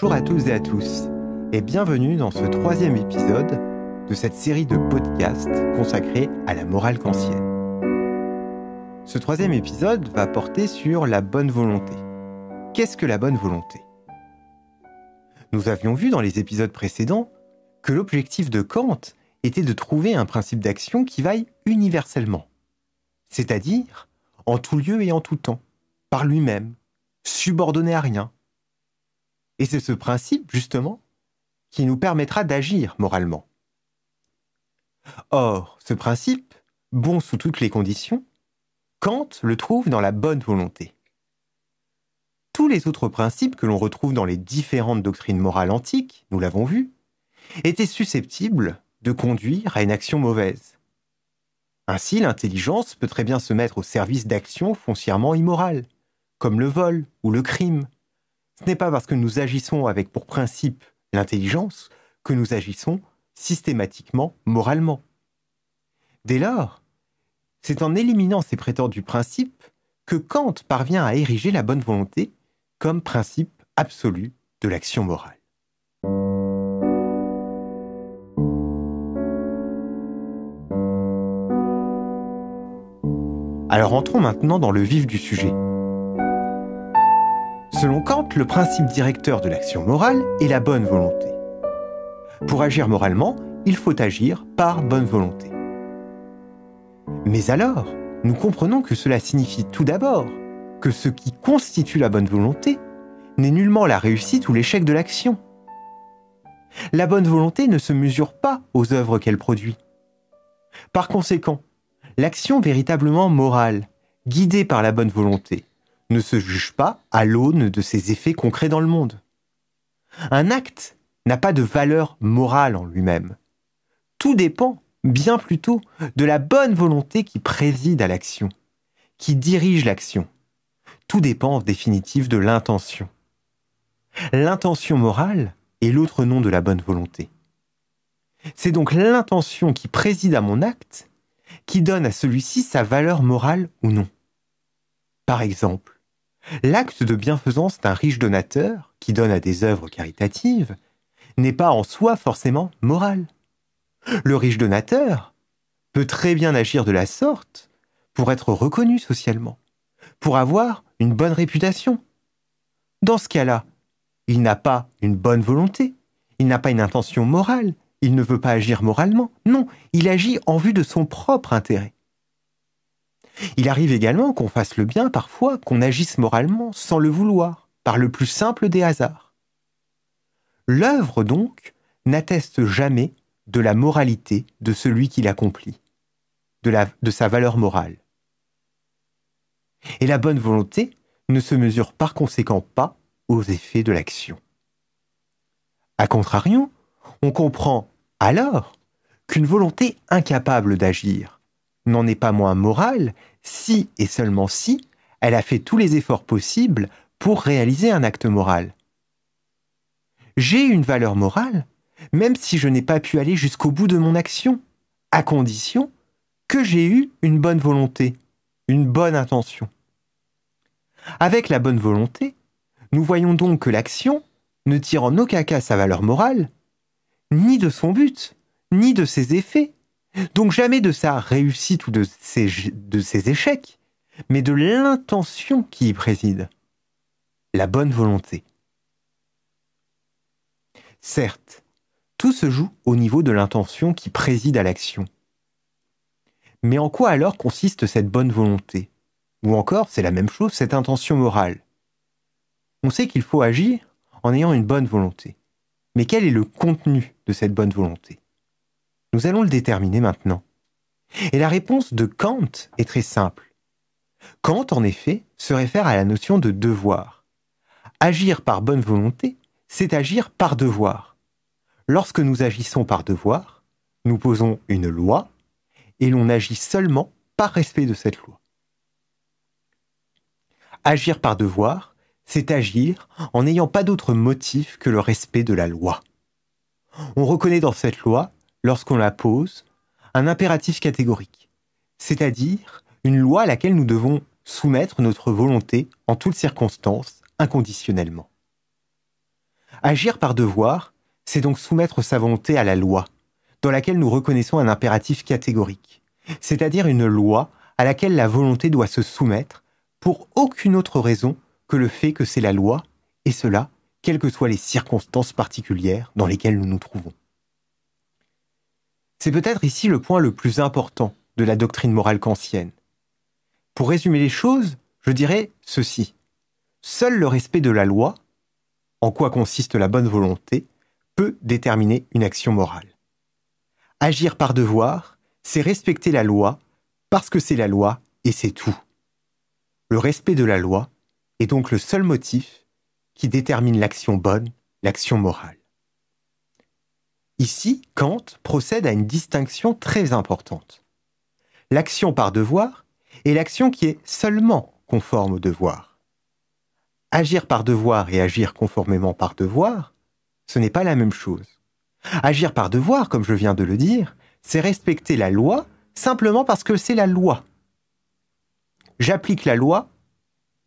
Bonjour à tous et à tous, et bienvenue dans ce troisième épisode de cette série de podcasts consacrée à la morale kantienne. Ce troisième épisode va porter sur la bonne volonté. Qu'est-ce que la bonne volonté Nous avions vu dans les épisodes précédents que l'objectif de Kant était de trouver un principe d'action qui vaille universellement, c'est-à-dire en tout lieu et en tout temps, par lui-même, subordonné à rien, et c'est ce principe, justement, qui nous permettra d'agir moralement. Or, ce principe, bon sous toutes les conditions, Kant le trouve dans la bonne volonté. Tous les autres principes que l'on retrouve dans les différentes doctrines morales antiques, nous l'avons vu, étaient susceptibles de conduire à une action mauvaise. Ainsi, l'intelligence peut très bien se mettre au service d'actions foncièrement immorales, comme le vol ou le crime, ce n'est pas parce que nous agissons avec pour principe l'intelligence que nous agissons systématiquement moralement. Dès lors, c'est en éliminant ces prétendus principes que Kant parvient à ériger la bonne volonté comme principe absolu de l'action morale. Alors entrons maintenant dans le vif du sujet. Selon Kant, le principe directeur de l'action morale est la bonne volonté. Pour agir moralement, il faut agir par bonne volonté. Mais alors, nous comprenons que cela signifie tout d'abord que ce qui constitue la bonne volonté n'est nullement la réussite ou l'échec de l'action. La bonne volonté ne se mesure pas aux œuvres qu'elle produit. Par conséquent, l'action véritablement morale, guidée par la bonne volonté, ne se juge pas à l'aune de ses effets concrets dans le monde. Un acte n'a pas de valeur morale en lui-même. Tout dépend, bien plutôt, de la bonne volonté qui préside à l'action, qui dirige l'action. Tout dépend en définitive de l'intention. L'intention morale est l'autre nom de la bonne volonté. C'est donc l'intention qui préside à mon acte qui donne à celui-ci sa valeur morale ou non. Par exemple, L'acte de bienfaisance d'un riche donateur, qui donne à des œuvres caritatives, n'est pas en soi forcément moral. Le riche donateur peut très bien agir de la sorte pour être reconnu socialement, pour avoir une bonne réputation. Dans ce cas-là, il n'a pas une bonne volonté, il n'a pas une intention morale, il ne veut pas agir moralement, non, il agit en vue de son propre intérêt. Il arrive également qu'on fasse le bien parfois, qu'on agisse moralement sans le vouloir, par le plus simple des hasards. L'œuvre, donc, n'atteste jamais de la moralité de celui qui l'accomplit, de, de sa valeur morale. Et la bonne volonté ne se mesure par conséquent pas aux effets de l'action. A contrario, on comprend alors qu'une volonté incapable d'agir n'en est pas moins morale si et seulement si elle a fait tous les efforts possibles pour réaliser un acte moral. J'ai une valeur morale, même si je n'ai pas pu aller jusqu'au bout de mon action, à condition que j'ai eu une bonne volonté, une bonne intention. Avec la bonne volonté, nous voyons donc que l'action ne tire en aucun cas sa valeur morale, ni de son but, ni de ses effets, donc jamais de sa réussite ou de ses, de échecs, mais de l'intention qui y préside. La bonne volonté. Certes, tout se joue au niveau de l'intention qui préside à l'action. Mais en quoi alors consiste cette bonne volonté Ou encore, c'est la même chose, cette intention morale. On sait qu'il faut agir en ayant une bonne volonté. Mais quel est le contenu de cette bonne volonté nous allons le déterminer maintenant. Et la réponse de Kant est très simple. Kant, en effet, se réfère à la notion de devoir. Agir par bonne volonté, c'est agir par devoir. Lorsque nous agissons par devoir, nous posons une loi et l'on agit seulement par respect de cette loi. Agir par devoir, c'est agir en n'ayant pas d'autre motif que le respect de la loi. On reconnaît dans cette loi lorsqu'on la pose, un impératif catégorique, c'est-à-dire une loi à laquelle nous devons soumettre notre volonté en toutes circonstances, inconditionnellement. Agir par devoir, c'est donc soumettre sa volonté à la loi, dans laquelle nous reconnaissons un impératif catégorique, c'est-à-dire une loi à laquelle la volonté doit se soumettre pour aucune autre raison que le fait que c'est la loi, et cela, quelles que soient les circonstances particulières dans lesquelles nous nous trouvons. C'est peut-être ici le point le plus important de la doctrine morale kantienne. Pour résumer les choses, je dirais ceci. Seul le respect de la loi, en quoi consiste la bonne volonté, peut déterminer une action morale. Agir par devoir, c'est respecter la loi parce que c'est la loi et c'est tout. Le respect de la loi est donc le seul motif qui détermine l'action bonne, l'action morale. Ici, Kant procède à une distinction très importante. L'action par devoir est l'action qui est seulement conforme au devoir. Agir par devoir et agir conformément par devoir, ce n'est pas la même chose. Agir par devoir, comme je viens de le dire, c'est respecter la loi simplement parce que c'est la loi. J'applique la loi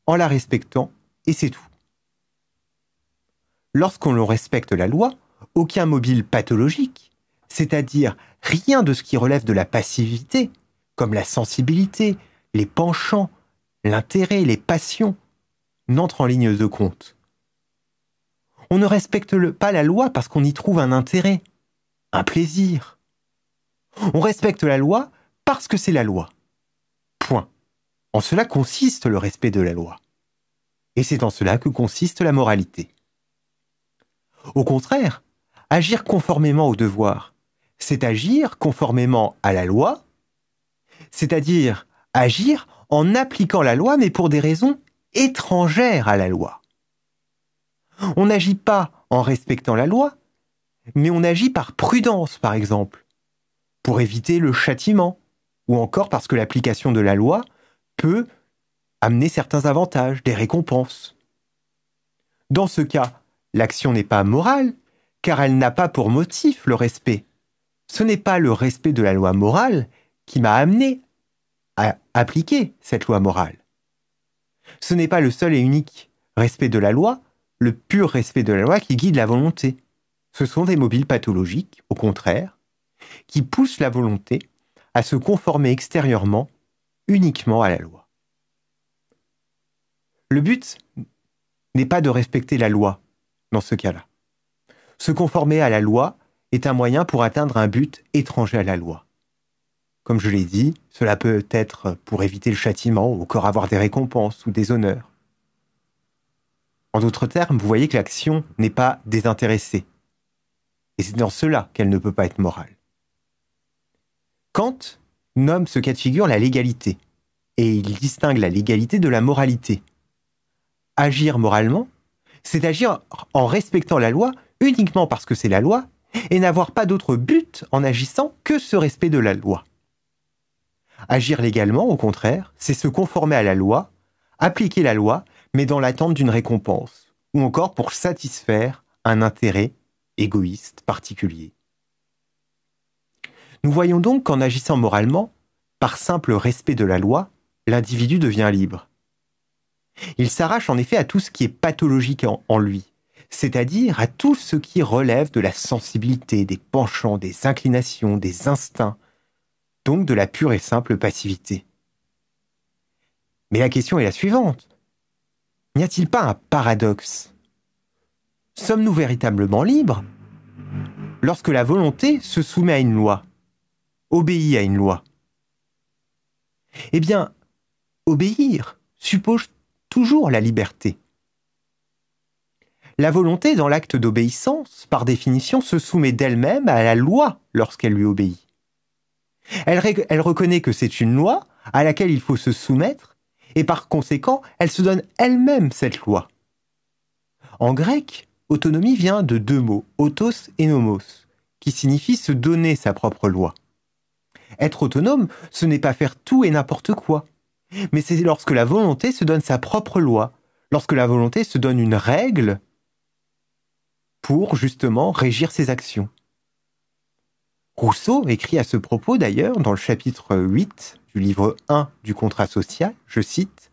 en la respectant et c'est tout. Lorsqu'on respecte la loi, aucun mobile pathologique, c'est-à-dire rien de ce qui relève de la passivité, comme la sensibilité, les penchants, l'intérêt, les passions, n'entre en ligne de compte. On ne respecte pas la loi parce qu'on y trouve un intérêt, un plaisir. On respecte la loi parce que c'est la loi. Point. En cela consiste le respect de la loi. Et c'est en cela que consiste la moralité. Au contraire, Agir conformément au devoir, c'est agir conformément à la loi, c'est-à-dire agir en appliquant la loi mais pour des raisons étrangères à la loi. On n'agit pas en respectant la loi, mais on agit par prudence, par exemple, pour éviter le châtiment, ou encore parce que l'application de la loi peut amener certains avantages, des récompenses. Dans ce cas, l'action n'est pas morale, car elle n'a pas pour motif le respect. Ce n'est pas le respect de la loi morale qui m'a amené à appliquer cette loi morale. Ce n'est pas le seul et unique respect de la loi, le pur respect de la loi qui guide la volonté. Ce sont des mobiles pathologiques, au contraire, qui poussent la volonté à se conformer extérieurement uniquement à la loi. Le but n'est pas de respecter la loi dans ce cas-là. Se conformer à la loi est un moyen pour atteindre un but étranger à la loi. Comme je l'ai dit, cela peut être pour éviter le châtiment ou encore avoir des récompenses ou des honneurs. En d'autres termes, vous voyez que l'action n'est pas désintéressée. Et c'est dans cela qu'elle ne peut pas être morale. Kant nomme ce cas de figure la légalité, et il distingue la légalité de la moralité. Agir moralement, c'est agir en respectant la loi uniquement parce que c'est la loi et n'avoir pas d'autre but en agissant que ce respect de la loi. Agir légalement, au contraire, c'est se conformer à la loi, appliquer la loi, mais dans l'attente d'une récompense, ou encore pour satisfaire un intérêt égoïste particulier. Nous voyons donc qu'en agissant moralement, par simple respect de la loi, l'individu devient libre. Il s'arrache en effet à tout ce qui est pathologique en, lui, c'est-à-dire à tout ce qui relève de la sensibilité, des penchants, des inclinations, des instincts, donc de la pure et simple passivité. Mais la question est la suivante. N'y a-t-il pas un paradoxe Sommes-nous véritablement libres lorsque la volonté se soumet à une loi, obéit à une loi Eh bien, obéir suppose toujours la liberté. La volonté, dans l'acte d'obéissance, par définition, se soumet d'elle-même à la loi lorsqu'elle lui obéit. Elle, reconnaît que c'est une loi à laquelle il faut se soumettre, et par conséquent, elle se donne elle-même cette loi. En grec, autonomie vient de deux mots, autos et nomos, qui signifient se donner sa propre loi. Être autonome, ce n'est pas faire tout et n'importe quoi, mais c'est lorsque la volonté se donne sa propre loi, lorsque la volonté se donne une règle pour justement régir ses actions. Rousseau écrit à ce propos d'ailleurs dans le chapitre 8 du livre 1 du contrat social, je cite,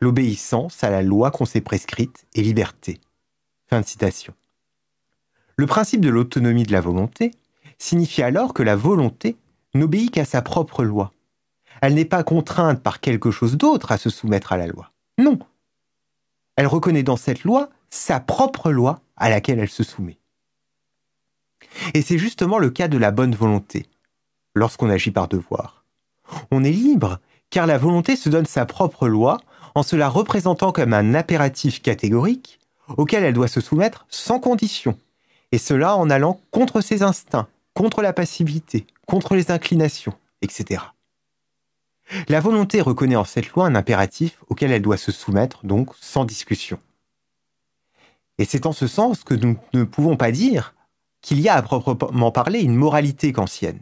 L'obéissance à la loi qu'on s'est prescrite est liberté. Fin de citation. Le principe de l'autonomie de la volonté signifie alors que la volonté n'obéit qu'à sa propre loi. Elle n'est pas contrainte par quelque chose d'autre à se soumettre à la loi. Non. Elle reconnaît dans cette loi sa propre loi à laquelle elle se soumet. Et c'est justement le cas de la bonne volonté, lorsqu'on agit par devoir. On est libre, car la volonté se donne sa propre loi en se la représentant comme un impératif catégorique auquel elle doit se soumettre sans condition, et cela en allant contre ses instincts, contre la passivité, contre les inclinations, etc. La volonté reconnaît en cette loi un impératif auquel elle doit se soumettre donc sans discussion. Et c'est en ce sens que nous ne pouvons pas dire qu'il y a à proprement parler une moralité kantienne.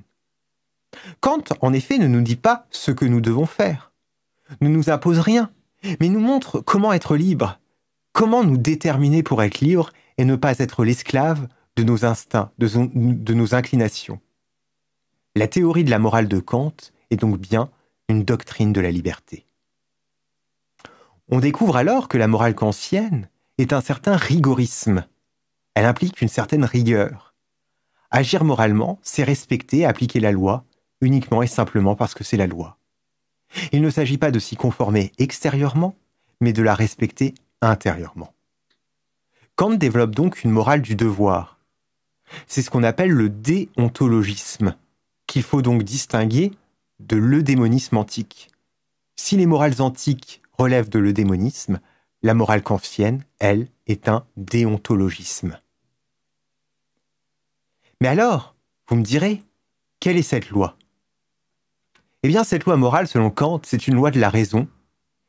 Kant, en effet, ne nous dit pas ce que nous devons faire, ne nous impose rien, mais nous montre comment être libre, comment nous déterminer pour être libre et ne pas être l'esclave de nos instincts, de, nos inclinations. La théorie de la morale de Kant est donc bien une doctrine de la liberté. On découvre alors que la morale kantienne est un certain rigorisme. Elle implique une certaine rigueur. Agir moralement, c'est respecter et appliquer la loi uniquement et simplement parce que c'est la loi. Il ne s'agit pas de s'y conformer extérieurement, mais de la respecter intérieurement. Kant développe donc une morale du devoir. C'est ce qu'on appelle le déontologisme, qu'il faut donc distinguer de l'eudémonisme antique. Si les morales antiques relèvent de l'eudémonisme, la morale kantienne, elle, est un déontologisme. Mais alors, vous me direz, quelle est cette loi Eh bien, cette loi morale, selon Kant, c'est une loi de la raison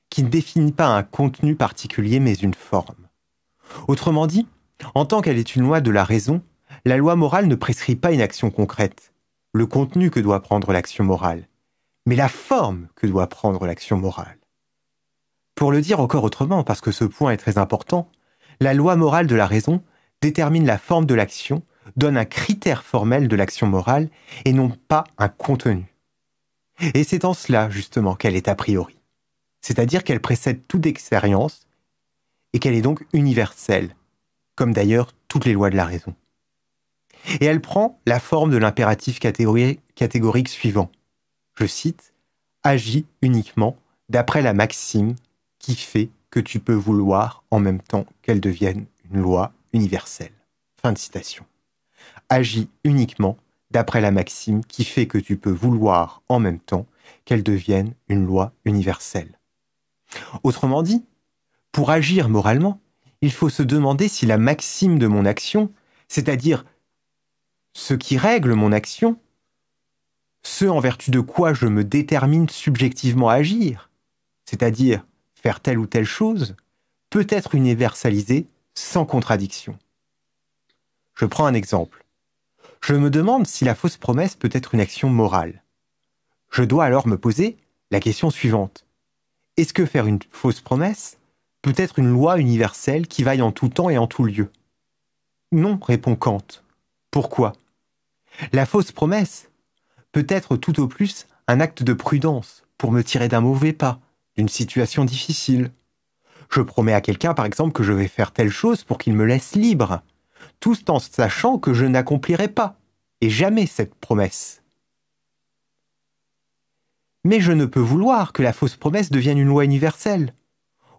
qui ne définit pas un contenu particulier, mais une forme. Autrement dit, en tant qu'elle est une loi de la raison, la loi morale ne prescrit pas une action concrète, le contenu que doit prendre l'action morale, mais la forme que doit prendre l'action morale. Pour le dire encore autrement, parce que ce point est très important, la loi morale de la raison détermine la forme de l'action, donne un critère formel de l'action morale et non pas un contenu. Et c'est en cela, justement, qu'elle est a priori. C'est-à-dire qu'elle précède toute expérience et qu'elle est donc universelle, comme d'ailleurs toutes les lois de la raison. Et elle prend la forme de l'impératif catégorique suivant. Je cite, agit uniquement d'après la maxime qui fait que tu peux vouloir en même temps qu'elle devienne une loi universelle. Fin de citation. Agis uniquement d'après la maxime qui fait que tu peux vouloir en même temps qu'elle devienne une loi universelle. Autrement dit, pour agir moralement, il faut se demander si la maxime de mon action, c'est-à-dire ce qui règle mon action, ce en vertu de quoi je me détermine subjectivement à agir, c'est-à-dire faire telle ou telle chose peut être universalisée sans contradiction. Je prends un exemple. Je me demande si la fausse promesse peut être une action morale. Je dois alors me poser la question suivante. Est-ce que faire une fausse promesse peut être une loi universelle qui vaille en tout temps et en tout lieu Non, répond Kant. Pourquoi La fausse promesse peut être tout au plus un acte de prudence pour me tirer d'un mauvais pas, d'une situation difficile. Je promets à quelqu'un, par exemple, que je vais faire telle chose pour qu'il me laisse libre, tout en sachant que je n'accomplirai pas, et jamais cette promesse. Mais je ne peux vouloir que la fausse promesse devienne une loi universelle,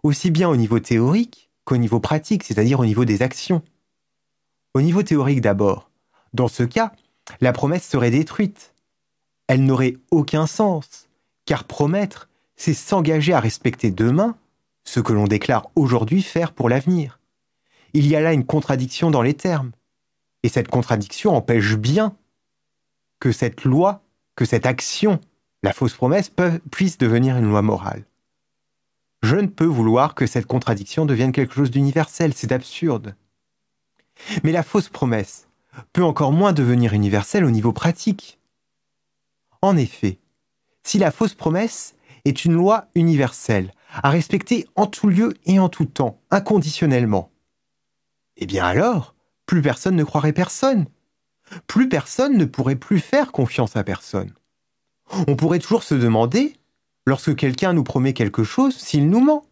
aussi bien au niveau théorique qu'au niveau pratique, c'est-à-dire au niveau des actions. Au niveau théorique d'abord, dans ce cas, la promesse serait détruite. Elle n'aurait aucun sens, car promettre, c'est s'engager à respecter demain ce que l'on déclare aujourd'hui faire pour l'avenir. Il y a là une contradiction dans les termes. Et cette contradiction empêche bien que cette loi, que cette action, la fausse promesse, puisse devenir une loi morale. Je ne peux vouloir que cette contradiction devienne quelque chose d'universel, c'est absurde. Mais la fausse promesse peut encore moins devenir universelle au niveau pratique. En effet, si la fausse promesse est une loi universelle, à respecter en tout lieu et en tout temps, inconditionnellement. Eh bien alors, plus personne ne croirait personne. Plus personne ne pourrait plus faire confiance à personne. On pourrait toujours se demander, lorsque quelqu'un nous promet quelque chose, s'il nous ment.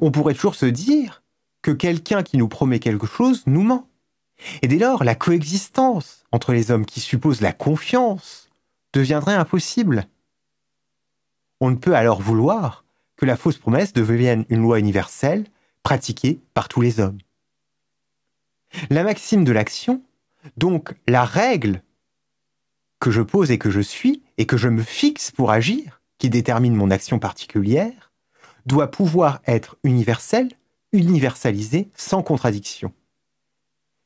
On pourrait toujours se dire que quelqu'un qui nous promet quelque chose nous ment. Et dès lors, la coexistence entre les hommes qui supposent la confiance deviendrait impossible. On ne peut alors vouloir que la fausse promesse devienne une loi universelle pratiquée par tous les hommes. La maxime de l'action, donc la règle que je pose et que je suis et que je me fixe pour agir, qui détermine mon action particulière, doit pouvoir être universelle, universalisée, sans contradiction.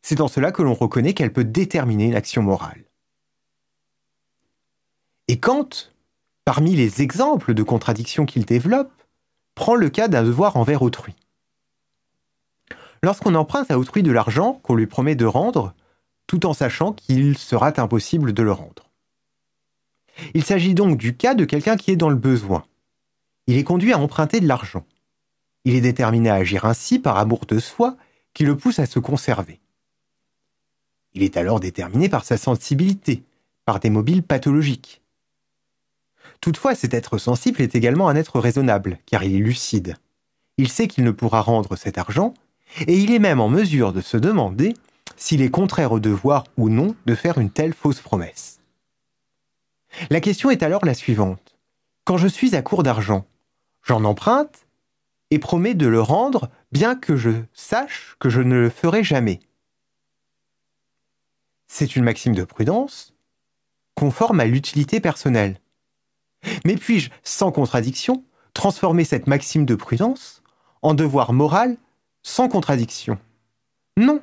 C'est dans cela que l'on reconnaît qu'elle peut déterminer l'action morale. Et quand Parmi les exemples de contradictions qu'il développe, prend le cas d'un devoir envers autrui. Lorsqu'on emprunte à autrui de l'argent qu'on lui promet de rendre, tout en sachant qu'il sera impossible de le rendre. Il s'agit donc du cas de quelqu'un qui est dans le besoin. Il est conduit à emprunter de l'argent. Il est déterminé à agir ainsi par amour de soi qui le pousse à se conserver. Il est alors déterminé par sa sensibilité, par des mobiles pathologiques, Toutefois, cet être sensible est également un être raisonnable, car il est lucide. Il sait qu'il ne pourra rendre cet argent, et il est même en mesure de se demander s'il est contraire au devoir ou non de faire une telle fausse promesse. La question est alors la suivante. Quand je suis à court d'argent, j'en emprunte et promets de le rendre bien que je sache que je ne le ferai jamais. C'est une maxime de prudence conforme à l'utilité personnelle. Mais puis-je, sans contradiction, transformer cette maxime de prudence en devoir moral sans contradiction Non,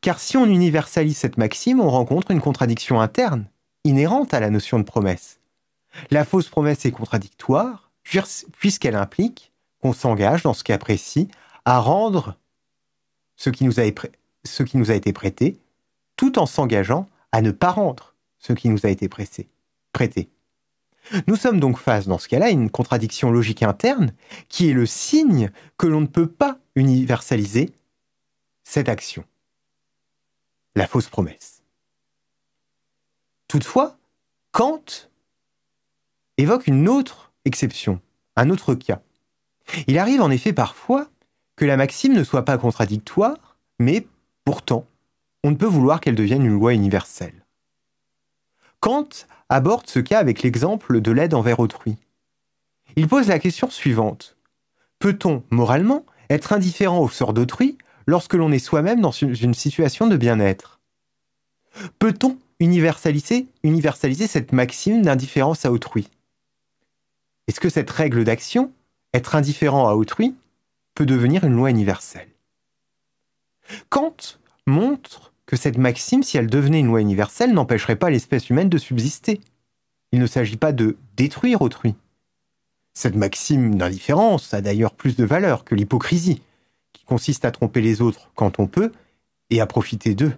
car si on universalise cette maxime, on rencontre une contradiction interne, inhérente à la notion de promesse. La fausse promesse est contradictoire, puisqu'elle implique qu'on s'engage, dans ce cas précis, à rendre ce qui nous a, ce qui nous a été prêté, tout en s'engageant à ne pas rendre ce qui nous a été prêté. Nous sommes donc face, dans ce cas-là, à une contradiction logique interne qui est le signe que l'on ne peut pas universaliser cette action. La fausse promesse. Toutefois, Kant évoque une autre exception, un autre cas. Il arrive en effet parfois que la maxime ne soit pas contradictoire, mais pourtant, on ne peut vouloir qu'elle devienne une loi universelle. Kant aborde ce cas avec l'exemple de l'aide envers autrui. Il pose la question suivante. Peut-on, moralement, être indifférent au sort d'autrui lorsque l'on est soi-même dans une situation de bien-être Peut-on universaliser, cette maxime d'indifférence à autrui Est-ce que cette règle d'action, être indifférent à autrui, peut devenir une loi universelle Kant montre que cette maxime, si elle devenait une loi universelle, n'empêcherait pas l'espèce humaine de subsister. Il ne s'agit pas de détruire autrui. Cette maxime d'indifférence a d'ailleurs plus de valeur que l'hypocrisie, qui consiste à tromper les autres quand on peut et à profiter d'eux.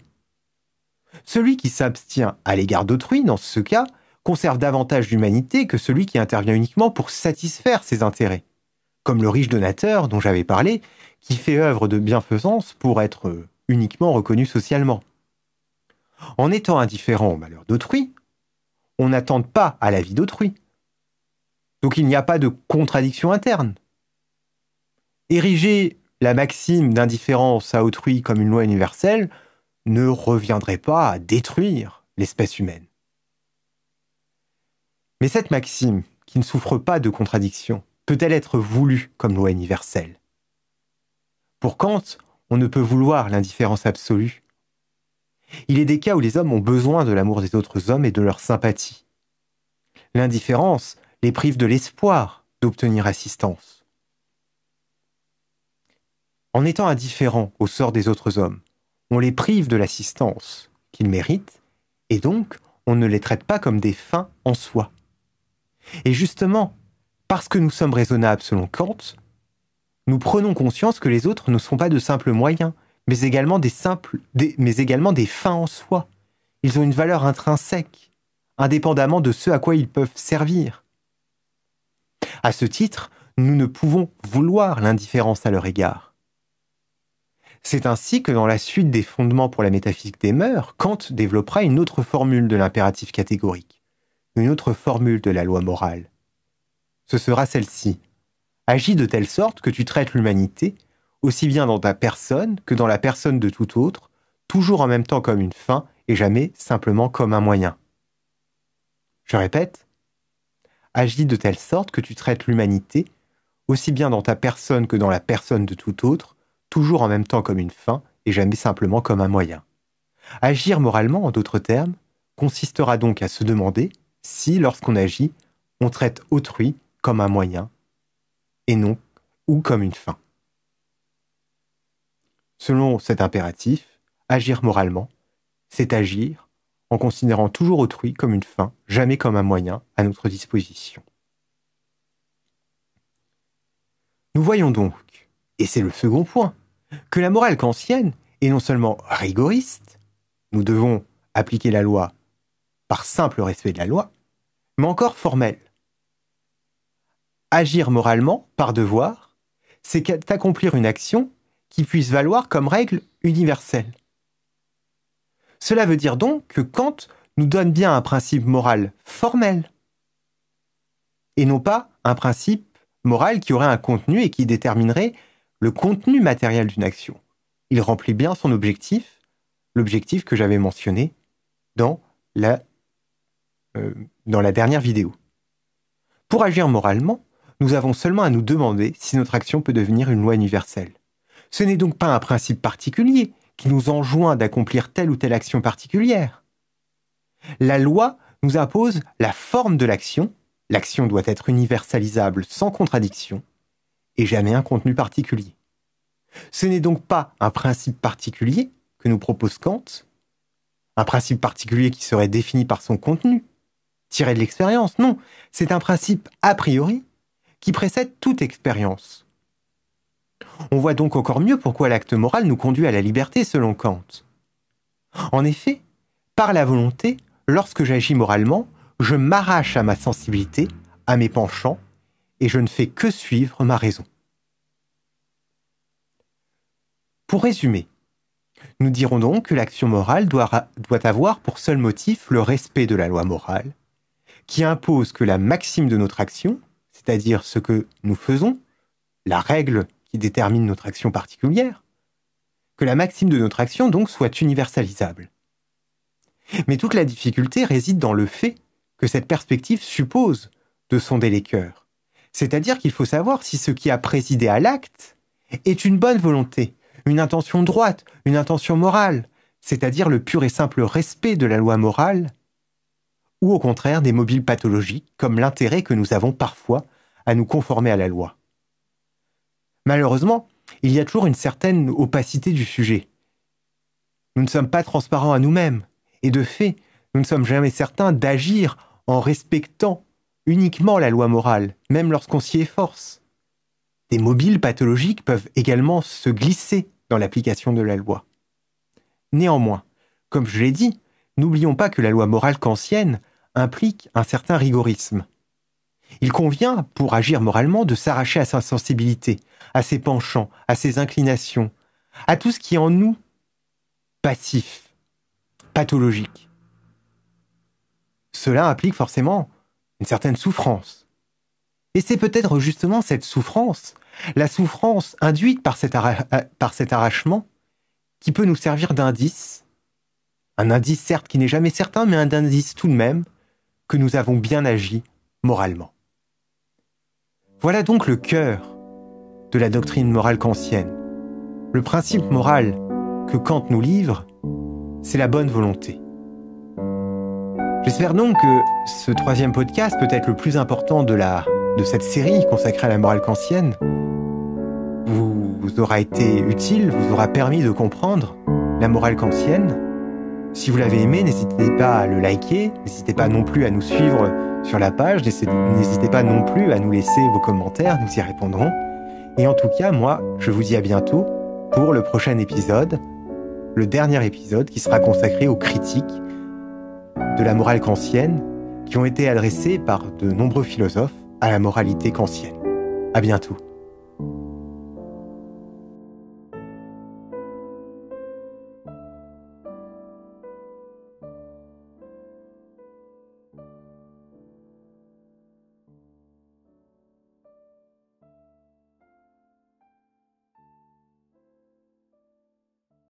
Celui qui s'abstient à l'égard d'autrui, dans ce cas, conserve davantage d'humanité que celui qui intervient uniquement pour satisfaire ses intérêts, comme le riche donateur dont j'avais parlé, qui fait œuvre de bienfaisance pour être uniquement reconnu socialement. En étant indifférent au malheur d'autrui, on n'attend pas à la vie d'autrui. Donc il n'y a pas de contradiction interne. Ériger la maxime d'indifférence à autrui comme une loi universelle ne reviendrait pas à détruire l'espèce humaine. Mais cette maxime, qui ne souffre pas de contradiction, peut-elle être voulue comme loi universelle Pour Kant, on ne peut vouloir l'indifférence absolue. Il est des cas où les hommes ont besoin de l'amour des autres hommes et de leur sympathie. L'indifférence les prive de l'espoir d'obtenir assistance. En étant indifférents au sort des autres hommes, on les prive de l'assistance qu'ils méritent, et donc on ne les traite pas comme des fins en soi. Et justement, parce que nous sommes raisonnables selon Kant, nous prenons conscience que les autres ne sont pas de simples moyens, mais également des, simples, mais également des fins en soi. Ils ont une valeur intrinsèque, indépendamment de ce à quoi ils peuvent servir. À ce titre, nous ne pouvons vouloir l'indifférence à leur égard. C'est ainsi que dans la suite des fondements pour la métaphysique des mœurs, Kant développera une autre formule de l'impératif catégorique, une autre formule de la loi morale. Ce sera celle-ci agis de telle sorte que tu traites l'humanité, aussi bien dans ta personne que dans la personne de tout autre, toujours en même temps comme une fin et jamais simplement comme un moyen. Je répète, agis de telle sorte que tu traites l'humanité, aussi bien dans ta personne que dans la personne de tout autre, toujours en même temps comme une fin et jamais simplement comme un moyen. Agir moralement, en d'autres termes, consistera donc à se demander si, lorsqu'on agit, on traite autrui comme un moyen et non ou comme une fin. Selon cet impératif, agir moralement, c'est agir en considérant toujours autrui comme une fin, jamais comme un moyen à notre disposition. Nous voyons donc, et c'est le second point, que la morale kantienne est non seulement rigoriste, nous devons appliquer la loi par simple respect de la loi, mais encore formelle agir moralement, par devoir, c'est accomplir une action qui puisse valoir comme règle universelle. Cela veut dire donc que Kant nous donne bien un principe moral formel et non pas un principe moral qui aurait un contenu et qui déterminerait le contenu matériel d'une action. Il remplit bien son objectif, l'objectif que j'avais mentionné dans la, euh, dans la dernière vidéo. Pour agir moralement, nous avons seulement à nous demander si notre action peut devenir une loi universelle. Ce n'est donc pas un principe particulier qui nous enjoint d'accomplir telle ou telle action particulière. La loi nous impose la forme de l'action, l'action doit être universalisable sans contradiction, et jamais un contenu particulier. Ce n'est donc pas un principe particulier que nous propose Kant, un principe particulier qui serait défini par son contenu, tiré de l'expérience, non, c'est un principe a priori qui précède toute expérience. On voit donc encore mieux pourquoi l'acte moral nous conduit à la liberté selon Kant. En effet, par la volonté, lorsque j'agis moralement, je m'arrache à ma sensibilité, à mes penchants, et je ne fais que suivre ma raison. Pour résumer, nous dirons donc que l'action morale doit, doit, avoir pour seul motif le respect de la loi morale, qui impose que la maxime de notre action c'est-à-dire ce que nous faisons, la règle qui détermine notre action particulière, que la maxime de notre action donc soit universalisable. Mais toute la difficulté réside dans le fait que cette perspective suppose de sonder les cœurs, c'est-à-dire qu'il faut savoir si ce qui a présidé à l'acte est une bonne volonté, une intention droite, une intention morale, c'est-à-dire le pur et simple respect de la loi morale, ou au contraire des mobiles pathologiques comme l'intérêt que nous avons parfois à nous conformer à la loi. Malheureusement, il y a toujours une certaine opacité du sujet. Nous ne sommes pas transparents à nous-mêmes, et de fait, nous ne sommes jamais certains d'agir en respectant uniquement la loi morale, même lorsqu'on s'y efforce. Des mobiles pathologiques peuvent également se glisser dans l'application de la loi. Néanmoins, comme je l'ai dit, n'oublions pas que la loi morale kantienne implique un certain rigorisme. Il convient, pour agir moralement, de s'arracher à sa sensibilité, à ses penchants, à ses inclinations, à tout ce qui est en nous passif, pathologique. Cela implique forcément une certaine souffrance. Et c'est peut-être justement cette souffrance, la souffrance induite par cet, euh, par cet arrachement, qui peut nous servir d'indice, un indice certes qui n'est jamais certain, mais un indice tout de même, que nous avons bien agi moralement. Voilà donc le cœur de la doctrine morale kantienne. Le principe moral que Kant nous livre, c'est la bonne volonté. J'espère donc que ce troisième podcast, peut-être le plus important de, la, de cette série consacrée à la morale kantienne, vous, vous aura été utile, vous aura permis de comprendre la morale kantienne. Si vous l'avez aimé, n'hésitez pas à le liker, n'hésitez pas non plus à nous suivre sur la page. N'hésitez pas non plus à nous laisser vos commentaires, nous y répondrons. Et en tout cas, moi, je vous dis à bientôt pour le prochain épisode, le dernier épisode qui sera consacré aux critiques de la morale kantienne qui ont été adressées par de nombreux philosophes à la moralité kantienne. À bientôt.